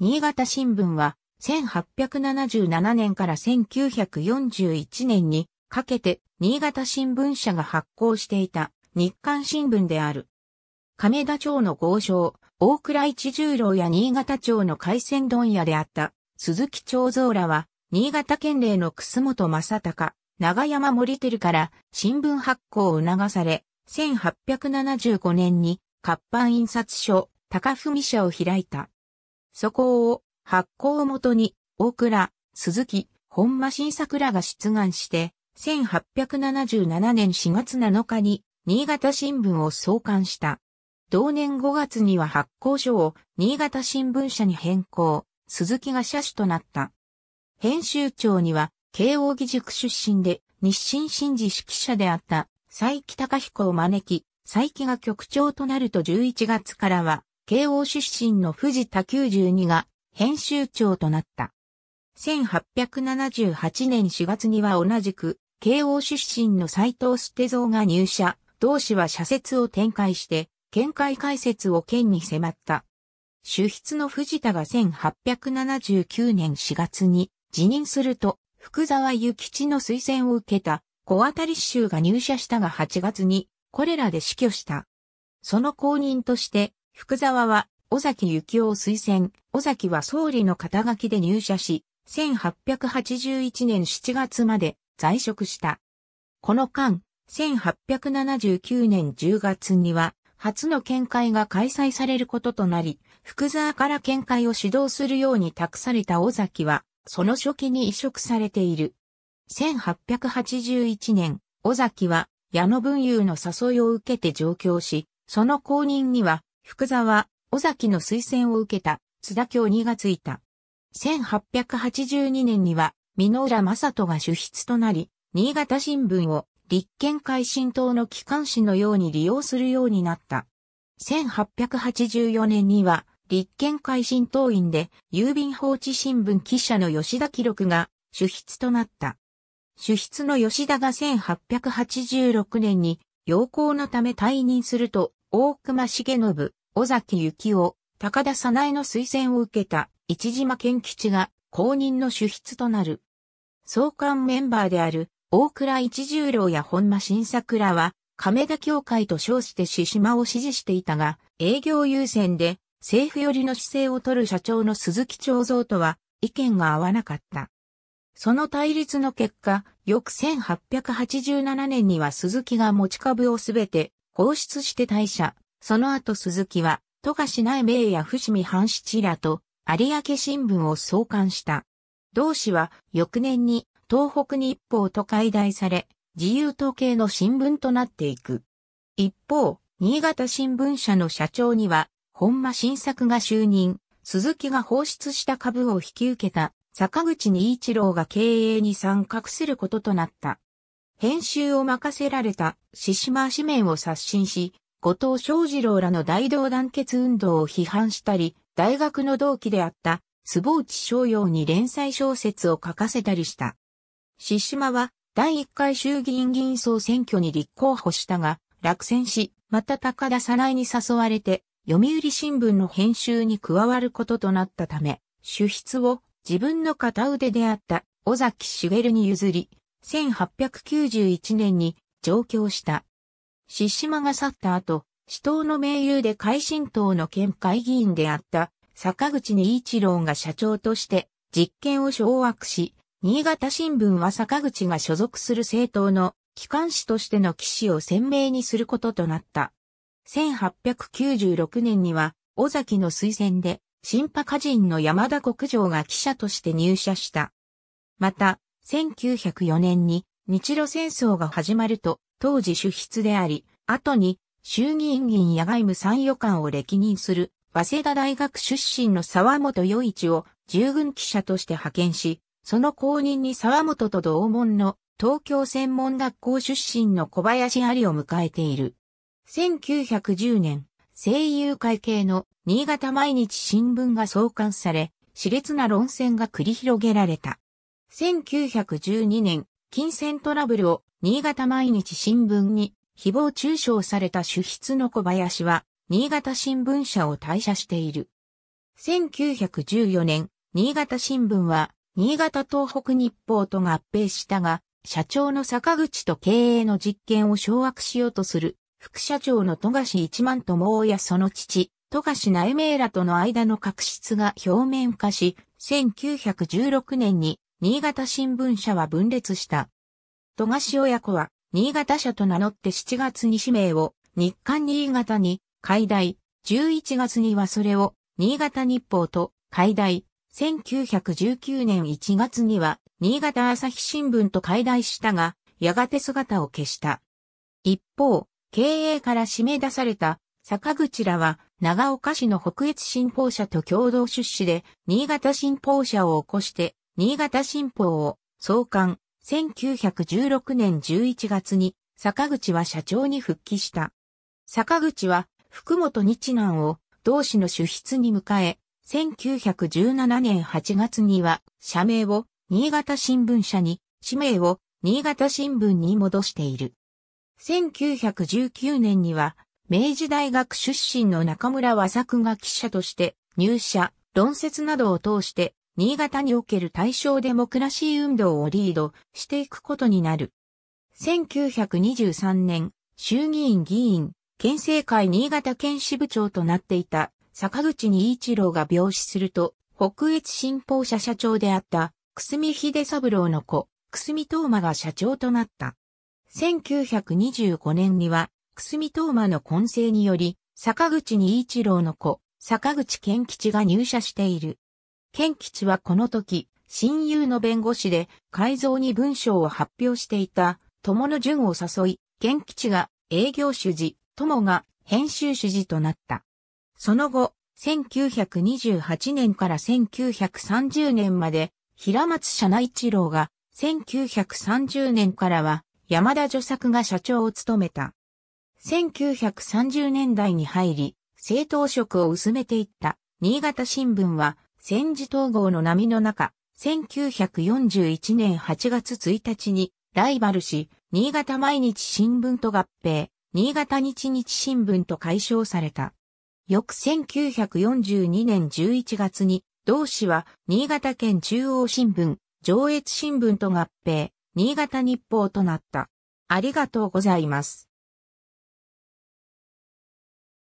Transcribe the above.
新潟新聞は、1877年から1941年にかけて、新潟新聞社が発行していた日刊新聞である。亀田町の豪商、大倉一十郎や新潟町の海鮮問屋であった鈴木町蔵らは、新潟県令の楠本正隆、長山森照から新聞発行を促され、1875年に活版印刷所、高文社を開いた。そこを発行をもとに、大倉、鈴木、本間新作らが出願して、1877年4月7日に、新潟新聞を創刊した。同年5月には発行書を新潟新聞社に変更、鈴木が社主となった。編集長には、慶応義塾出身で日清新事指揮者であった佐伯隆彦を招き、佐伯が局長となると11月からは慶応出身の藤田92が編集長となった。1878年4月には同じく、慶応出身の斎藤捨蔵が入社、同氏は社説を展開して、見解解説を県に迫った。主筆の藤田が1879年4月に辞任すると、福沢諭吉の推薦を受けた小当たり衆が入社したが8月に、これらで死去した。その後任として、福沢は、尾崎幸夫推薦、尾崎は総理の肩書きで入社し、1881年7月まで在職した。この間、1879年10月には、初の見解が開催されることとなり、福沢から見解を指導するように託された尾崎は、その初期に移植されている。1881年、尾崎は矢野文雄の誘いを受けて上京し、その後任には福沢、尾崎の推薦を受けた津田京にがついた。1882年には、美濃浦正人が主筆となり、新潟新聞を立憲改新党の機関紙のように利用するようになった。1884年には、立憲改新党員で、郵便放置新聞記者の吉田記録が主筆となった。主筆の吉田が1886年に、陽光のため退任すると、大隈重信、尾崎幸夫、高田早苗の推薦を受けた、市島健吉が、公認の主筆となる。総監メンバーである、大倉一十郎や本間新作らは、亀田協会と称して獅島を支持していたが、営業優先で、政府寄りの姿勢を取る社長の鈴木長蔵とは、意見が合わなかった。その対立の結果、翌1887年には鈴木が持ち株をすべて放出して退社、その後鈴木は、富樫内名や伏見半七らと、有明新聞を創刊した。同氏は、翌年に、東北日報と解題され、自由統計の新聞となっていく。一方、新潟新聞社の社長には、本間新作が就任、鈴木が放出した株を引き受けた、坂口に一郎が経営に参画することとなった。編集を任せられた獅子島紙面を刷新し、後藤翔二郎らの大同団結運動を批判したり、大学の同期であった坪内翔陽に連載小説を書かせたりした。獅島は第1回衆議院議員総選挙に立候補したが、落選し、また高田さないに誘われて、読売新聞の編集に加わることとなったため、主筆を自分の片腕であった尾崎茂に譲り、1891年に上京した。獅子間が去った後、死闘の盟友で改新党の県会議員であった坂口に一郎が社長として実権を掌握し、新潟新聞は坂口が所属する政党の機関紙としての騎士を鮮明にすることとなった。1896年には、尾崎の推薦で、新派歌人の山田国城が記者として入社した。また、1904年に日露戦争が始まると、当時主筆であり、後に衆議院議員や外務参与官を歴任する、早稲田大学出身の沢本与一を従軍記者として派遣し、その後任に沢本と同門の東京専門学校出身の小林有を迎えている。1910年、声優会系の新潟毎日新聞が創刊され、熾烈な論戦が繰り広げられた。1912年、金銭トラブルを新潟毎日新聞に誹謗中傷された主筆の小林は、新潟新聞社を退社している。1914年、新潟新聞は、新潟東北日報と合併したが、社長の坂口と経営の実権を掌握しようとする、副社長の富樫一万友やその父、富樫内名らとの間の確執が表面化し、1916年に新潟新聞社は分裂した。賀氏親子は、新潟社と名乗って7月に氏名を、日刊新潟に、解題、11月にはそれを、新潟日報と、解題、1919年1月には、新潟朝日新聞と解題したが、やがて姿を消した。一方、経営から締め出された、坂口らは、長岡市の北越新報社と共同出資で、新潟新報社を起こして、新潟新報を創刊、1916年11月に、坂口は社長に復帰した。坂口は、福本日南を同志の主筆に迎え、1917年8月には、社名を新潟新聞社に、氏名を新潟新聞に戻している。1919年には、明治大学出身の中村和作が記者として、入社、論説などを通して、新潟における対象デモクラシー運動をリードしていくことになる。1923年、衆議院議員、県政会新潟県支部長となっていた坂口に一郎が病死すると、北越新報社社長であった、久住秀三郎の子、久住東馬が社長となった。1925年には、久住東馬の混成により、坂口に一郎の子、坂口健吉が入社している。賢吉はこの時、親友の弁護士で改造に文章を発表していた友の順を誘い、賢吉が営業主事、友が編集主事となった。その後、1928年から1930年まで、平松社内一郎が、1930年からは、山田助作が社長を務めた。1930年代に入り、政党職を薄めていった、新潟新聞は、戦時統合の波の中、1941年8月1日にライバルし、新潟毎日新聞と合併、新潟日日新聞と解消された。翌1942年11月に、同氏は新潟県中央新聞、上越新聞と合併、新潟日報となった。ありがとうございます。